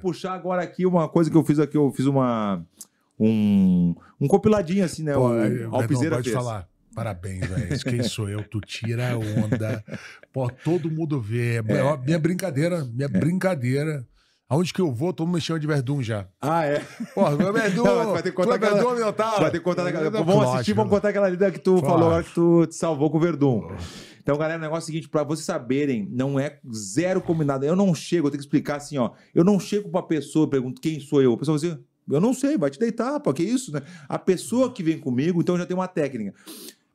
puxar agora aqui uma coisa que eu fiz aqui. Eu fiz uma. Um, um compiladinho assim, né? Pô, o é, Alpizeira pode fez. falar. Parabéns, velho. Quem sou eu? Tu tira a onda. Pô, todo mundo vê. É, minha é. brincadeira, minha brincadeira Aonde que eu vou, todo mundo me chama de Verdun já. Ah, é? Porra, meu Verdun, não, vai ter que contar tu é aquela... Verdun, Vai ter que contar Vamos assistir, vamos contar aquela lida que tu falou que tu te salvou com o Verdun. Então, galera, o negócio é o seguinte, para vocês saberem, não é zero combinado. Eu não chego, eu tenho que explicar assim, ó. Eu não chego pra pessoa e pergunto quem sou eu. A pessoa vai assim, dizer, eu não sei, vai te deitar, pô, que isso, né? A pessoa que vem comigo, então já tem uma técnica.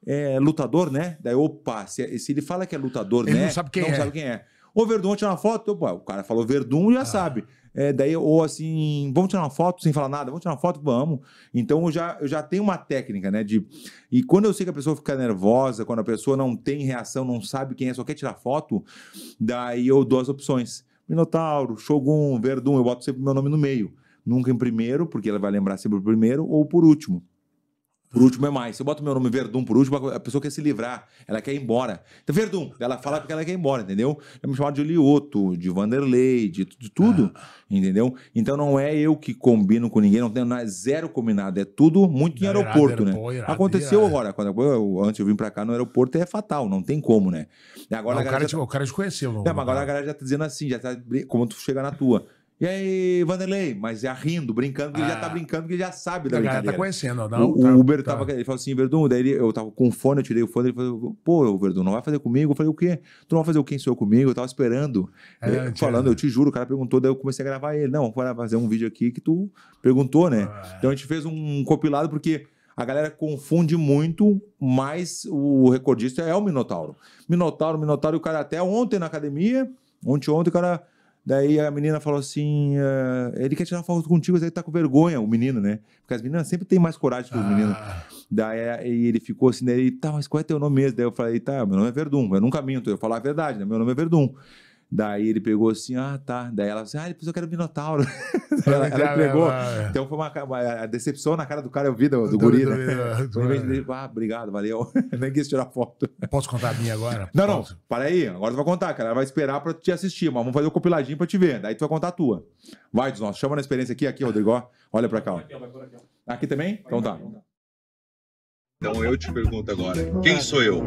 É lutador, né? Daí, opa, se, é, se ele fala que é lutador, ele né? Não sabe quem não é. Sabe quem é. Ô, Verdun, vamos tirar uma foto? Pô, o cara falou Verdun, já ah. sabe. É, daí, ou assim, vamos tirar uma foto sem falar nada, vamos tirar uma foto, vamos. Então eu já, eu já tenho uma técnica, né? De, e quando eu sei que a pessoa fica nervosa, quando a pessoa não tem reação, não sabe quem é, só quer tirar foto, daí eu dou as opções. Minotauro, Shogun, Verdun, eu boto sempre meu nome no meio. Nunca em primeiro, porque ela vai lembrar sempre o primeiro, ou por último. Por último é mais. Se eu boto meu nome Verdun por último, a pessoa quer se livrar. Ela quer ir embora. Então, Verdun, ela fala porque ela quer ir embora, entendeu? Eu me chamo de Lioto, de Vanderlei, de, de tudo, ah. entendeu? Então não é eu que combino com ninguém, não, tem, não é zero combinado. É tudo muito em aeroporto, né? Aconteceu agora. Quando eu, antes eu vim pra cá no aeroporto é fatal, não tem como, né? E agora não, o, cara já... te, o cara te conheceu. Não, É, mas agora a galera já tá dizendo assim, já tá. Como tu chega na tua. E aí, Vanderlei, mas já rindo, brincando, que ah. ele já tá ah. brincando, que ele já sabe da a tá brincadeira. tá conhecendo, não? O, tá, o Uber tá. tava, ele falou assim, Verdun, daí ele, eu tava com fone, eu tirei o fone, ele falou, pô, Verdun, não vai fazer comigo? Eu falei, o quê? Tu não vai fazer o quem sou eu comigo? Eu tava esperando, é, eu, falando, é. eu te juro, o cara perguntou, daí eu comecei a gravar ele, não, vamos fazer um vídeo aqui que tu perguntou, né? Ah. É. Então a gente fez um compilado, porque a galera confunde muito, mas o recordista é o Minotauro. Minotauro, Minotauro, o cara até ontem na academia, ontem, ontem, o cara Daí a menina falou assim: uh, ele quer tirar foto contigo, mas ele tá com vergonha, o menino, né? Porque as meninas sempre têm mais coragem que os ah. meninos. Daí ele ficou assim, daí, tá, mas qual é teu nome mesmo? Daí eu falei, tá, meu nome é Verdun, eu nunca minto, eu falo a verdade, né? Meu nome é Verdun. Daí ele pegou assim, ah, tá. Daí ela assim, ah, depois eu quero Minotauro. ela, ela pegou. Então foi uma, uma, decepção na cara do cara, eu é vi do, do guri, né? É, é. ah, obrigado, valeu. Nem quis tirar foto. Posso contar a minha agora? Não, não, Posso? para aí. Agora tu vai contar, cara. Ela vai esperar pra te assistir, mas vamos fazer o um compiladinho pra te ver. Daí tu vai contar a tua. Vai, dos nossos. Chama na experiência aqui, aqui, Rodrigo. Olha pra cá. Ó. Aqui também? Então tá. Então. então eu te pergunto agora, quem sou eu?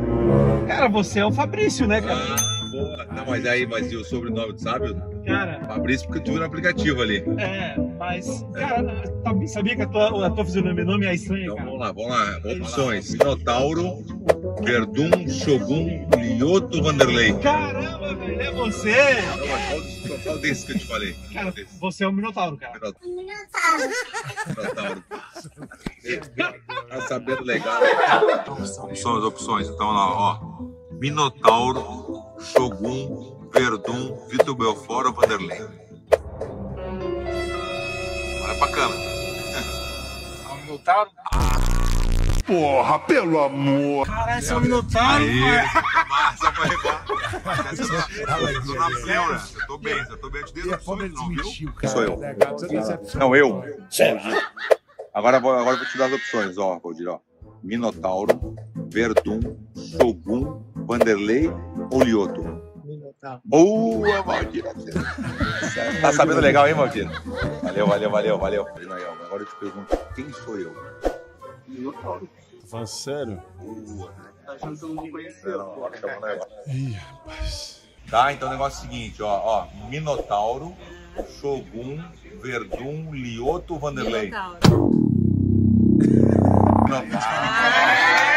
Cara, você é o Fabrício, né, cara? Ah boa. Não, mas aí, mas e o sobrenome, tu sabe? Cara. Fabrício, porque tu viu no aplicativo ali. É, mas, cara, tá, sabia que a tua, a tua fisionomia nome é estranha. Então cara. vamos lá, vamos lá. Opções: Minotauro, Verdun, Shogun, Lioto, Vanderlei. Caramba, velho, é você! Caramba, qual, qual, qual desses que eu te falei? Cara, você é um Minotauro, cara. Minotauro. Minotauro. tá sabendo legal. Opções, opções. Então, lá, ó. Minotauro, Shogun, Verdun, Vitor Belfort ou Vanderlei? Olha pra câmera. É um minotauro? Ah, porra, pelo amor! Caralho, esse é um minotauro, Massa, pai! levar. Eu tô na pleura. Eu tô bem, eu tô bem. de te dei não, viu? Sou eu. Não, eu. Agora, agora eu vou te dar as opções, ó, Rodir, ó. Minotauro, Verdun, Shogun, Vanderlei ou Lioto? Boa, Valdir! Tá sabendo legal, hein, Valdir? Valeu, valeu, valeu, valeu. Agora eu te pergunto, quem sou eu? Lioto. Fala sério? Tá achando que não conheci? Não, Ih, rapaz. Tá, então o negócio é o seguinte, ó, ó, Minotauro, Shogun, Verdun, Lioto, Vanderlei. Minotauro. Minotauro. Ah!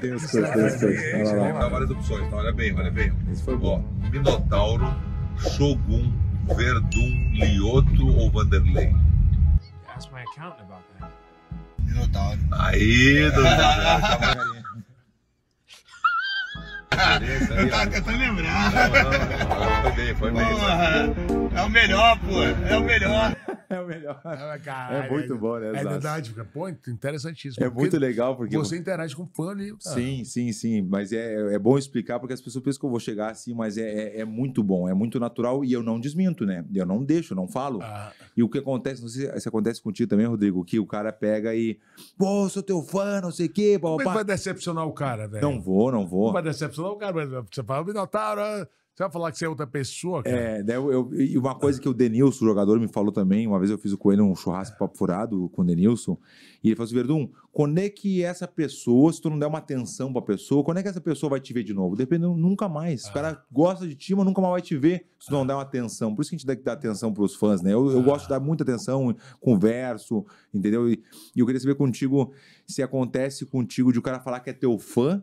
Tem as coisas, tem as coisas. Olha lá. Dá várias opções, tá? Olha bem, olha bem. Esse foi bom. Ó, Minotauro, Shogun, Verdun, Lioto ou Vanderlei? Ask my accountant about that. Minotauro. Aí, doutor. Tá, tá lembrado foi bem, foi bem. Porra, é o melhor, pô. É o melhor. É o melhor. Ah, caralho, é muito é bom, né? É verdade, porque, pô, é interessantíssimo. É muito legal, porque. Você interage com o fã ali. Sim, sim, sim. Mas é, é, é bom explicar, porque as pessoas pensam que eu vou chegar assim, mas é, é, é muito bom, é muito natural e eu não desminto, né? Eu não deixo, não falo. Ah. E o que acontece, não sei se acontece contigo também, Rodrigo, que o cara pega e. Pô, sou teu fã, não sei o quê. Pá, Como vai decepcionar o cara, velho? Não vou, não vou. Não vai decepcionar o cara, mas você fala, Minotauro. Você vai falar que você é outra pessoa, cara? É, né, eu, eu, e uma coisa que o Denilson, o jogador, me falou também, uma vez eu fiz com ele um churrasco papo furado com o Denilson, e ele falou assim, Verdun, quando é que essa pessoa, se tu não der uma atenção pra pessoa, quando é que essa pessoa vai te ver de novo? Depende, nunca mais. Ah. O cara gosta de ti, mas nunca mais vai te ver se tu não der uma atenção. Por isso que a gente tem que dar atenção pros fãs, né? Eu, eu ah. gosto de dar muita atenção, converso, entendeu? E, e eu queria saber contigo se acontece contigo de o um cara falar que é teu fã,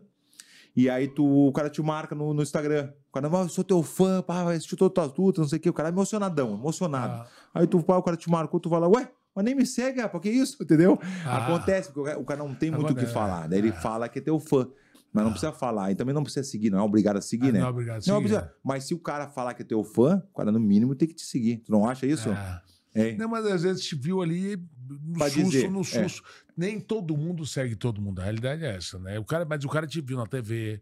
e aí tu, o cara te marca no, no Instagram cara, eu sou teu fã, pá, assistiu todas as lutas, não sei o que O cara é emocionadão, emocionado. Ah. Aí tu, pá, o cara te marcou, tu vai lá, ué, mas nem me segue, rapaz, que isso, entendeu? Ah. Acontece, porque o cara não tem é muito o que falar. né? ele ah. fala que é teu fã. Mas não ah. precisa falar. E também não precisa seguir, não é obrigado a seguir, ah, né? Não é obrigado a seguir. Não, precisa... É. Mas se o cara falar que é teu fã, o cara, no mínimo, tem que te seguir. Tu não acha isso? Ah. Não, mas às vezes te viu ali no pra susto, dizer, no susto. É. Nem todo mundo segue todo mundo. A realidade é essa, né? O cara, mas o cara te viu na TV,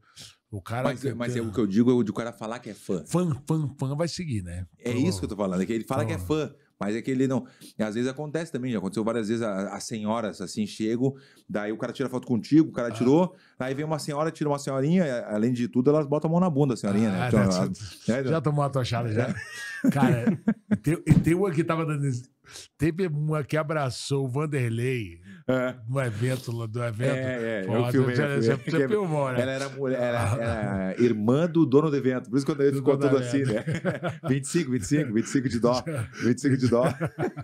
o cara mas, é, mas é o que eu digo é o de o cara falar que é fã. Fã, fã, fã vai seguir, né? É Pro... isso que eu tô falando, é que ele fala Pro... que é fã, mas é que ele não. E às vezes acontece também, já aconteceu várias vezes as senhoras assim chego, daí o cara tira foto contigo, o cara ah. tirou, aí vem uma senhora, tira uma senhorinha, além de tudo, elas botam a mão na bunda, a senhorinha, né? ah, então, né? Então, Ela... Já né? tomou a tochada já. cara, e tem, tem uma que tava dando Teve uma que abraçou o Vanderlei é. no evento lá do evento. É, é, é Foda, eu filmei, filmou, né? Ela era, mulher, era, ah. era, irmã do dono do evento, por isso quando ele do ficou assim, né? 25, 25, 25 de dó, 25 de dó.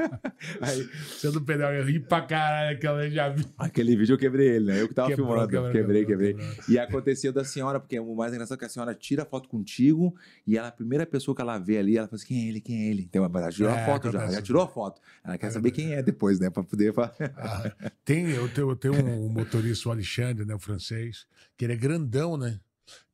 Aí, você pedal, eu ri pra caralho aquela já vi. Aquele vídeo eu quebrei ele, né? Eu que tava quebrou, filmando, quebrou, quebrei, quebrou, quebrei. E aconteceu da senhora, porque o mais engraçado é que a senhora tira a foto contigo e ela, a primeira pessoa que ela vê ali, ela fala assim, quem é ele, quem é ele? Então, ela é, tirou a foto já, já tirou a foto. Ela quer é saber quem é depois, né? Para poder. ah, tem, eu tenho, eu tenho um motorista, o Alexandre, né? O francês, que ele é grandão, né?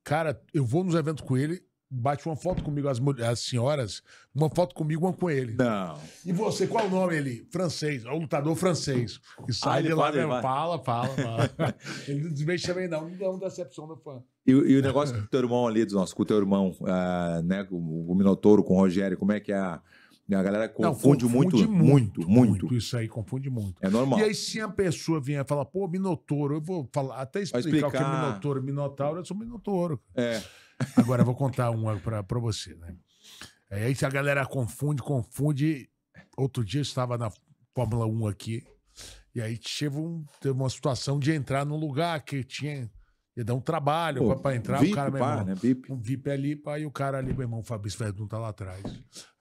Cara, eu vou nos eventos com ele, bate uma foto comigo, as, mulheres, as senhoras, uma foto comigo, uma com ele. Não. E você, qual o nome ele? Francês, é um lutador francês. E ah, sai ah, de lá, fala, fala, fala, fala. ele não desmexe também, não, não dá decepção do fã. E, e, o negócio do teu irmão ali, do nosso, com o teu irmão, uh, né, o, o Minotouro, com o Rogério, como é que é a né, a galera confunde, não, confunde muito, muito, muito, muito, Isso aí confunde muito. É normal. E aí, se a pessoa vier falar, pô, Minotouro, eu vou falar, até explicar, explicar. o que é Minotouro, Minotauro, eu sou Minotouro. É. Agora, eu vou contar uma para você, né? É, aí se a galera confunde, confunde. Outro dia eu estava na Fórmula 1 aqui, e aí teve, um, teve uma situação de entrar num lugar que tinha Ia dar um trabalho Pô, pra entrar. VIP, o cara, meu pá, irmão, né? VIP. Um VIP ali, pá, e o cara ali, meu irmão, o Fabrício Verdun tá lá atrás.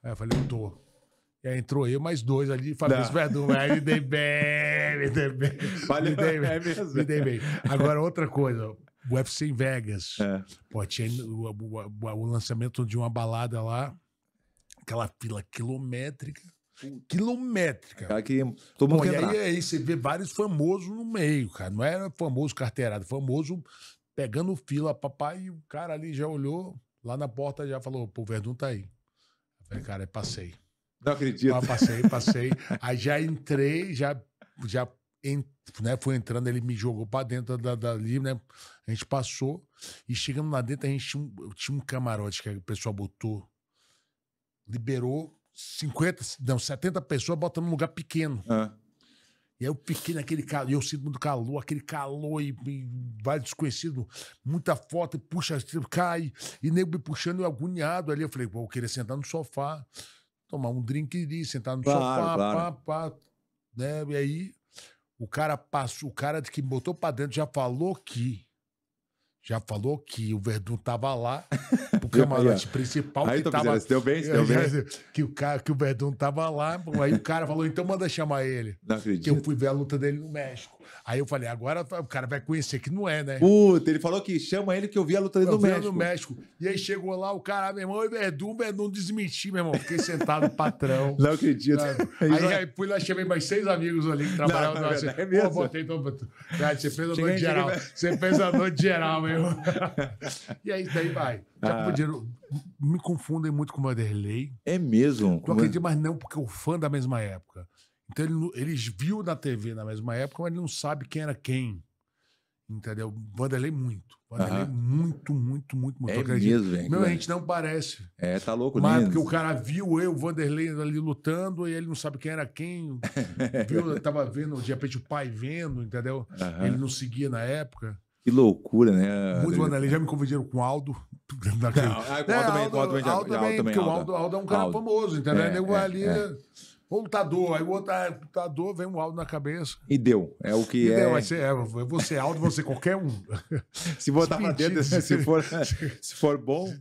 Aí eu falei, eu tô. E aí entrou eu, mais dois ali, Fabrício Verdun. Aí me dei bem, me dei bem. Valeu, me dei bem, é me dei bem. Agora, outra coisa, o UFC em Vegas. É. Pô, tinha o, o, o, o lançamento de uma balada lá, aquela fila quilométrica quilométrica. Cara que todo mundo Bom, e aí, aí, você vê vários famosos no meio, cara. Não era é famoso carteirado, famoso pegando fila, papai, e o cara ali já olhou lá na porta já falou: pô, o Verdun tá aí. Eu falei, cara, é passei. Não acredito. Ah, passei, passei. aí já entrei, já, já ent, né, fui entrando, ele me jogou pra dentro da, dali, né? A gente passou e chegando lá dentro, a gente tinha um, tinha um camarote que o pessoal botou, liberou 50, não, 70 pessoas botando num lugar pequeno. É. E aí eu pequeno aquele calor, eu sinto muito calor, aquele calor e, e vai desconhecido, muita foto, e puxa, cai, e nego me puxando eu agoniado ali. Eu falei, vou querer sentar no sofá, tomar um drink ali, sentar no claro, sofá, claro. Pá, pá, né? E aí o cara passou, o cara que me botou pra dentro já falou que. Já falou que o Verdun tava lá. camarote principal aí, que então, tava. deu bem, deu bem. Que o, cara, que o Verdun tava lá, aí o cara falou, então manda chamar ele. Não acredito. Que eu fui ver a luta dele no México. Aí eu falei, agora o cara vai conhecer que não é, né? Puta, ele falou que chama ele que eu vi a luta dele no México. no México. E aí chegou lá o cara, meu irmão, é o Verdun, é Verdun desmenti, meu irmão. Fiquei sentado, patrão. Não acredito. Aí, aí, fui lá, chamei mais seis amigos ali que trabalhavam. Não, não, assim, é mesmo. Pô, botei, então, você fez a noite geral. Você fez a noite geral, meu irmão. e aí, daí vai. Já ah. Podia, me confundem muito com o Vanderlei. É mesmo? Não acredito, mas não, porque eu fã da mesma época. Então Eles ele viu na TV na mesma época, mas ele não sabe quem era quem. Entendeu? Vanderlei muito. Vanderlei muito, muito, muito, muito. É mesmo, velho. Meu, a gente não parece. É, tá louco mesmo. Mas porque o cara viu eu, o Vanderlei ali lutando e ele não sabe quem era quem. viu, tava vendo, de repente o pai vendo, entendeu? Ele não seguia na época. Que loucura, né? Muito Vanderlei. Já me convidaram com o Aldo. Não, é, o Aldo também. O Aldo é um cara famoso, entendeu? É, é, ali... É. Lutador, aí o outro ah, lutador vem um áudio na cabeça. E deu. É o que e é. Deu, mas você é, você é áudio, você qualquer um. se botar pra dentro, se for, se for bom.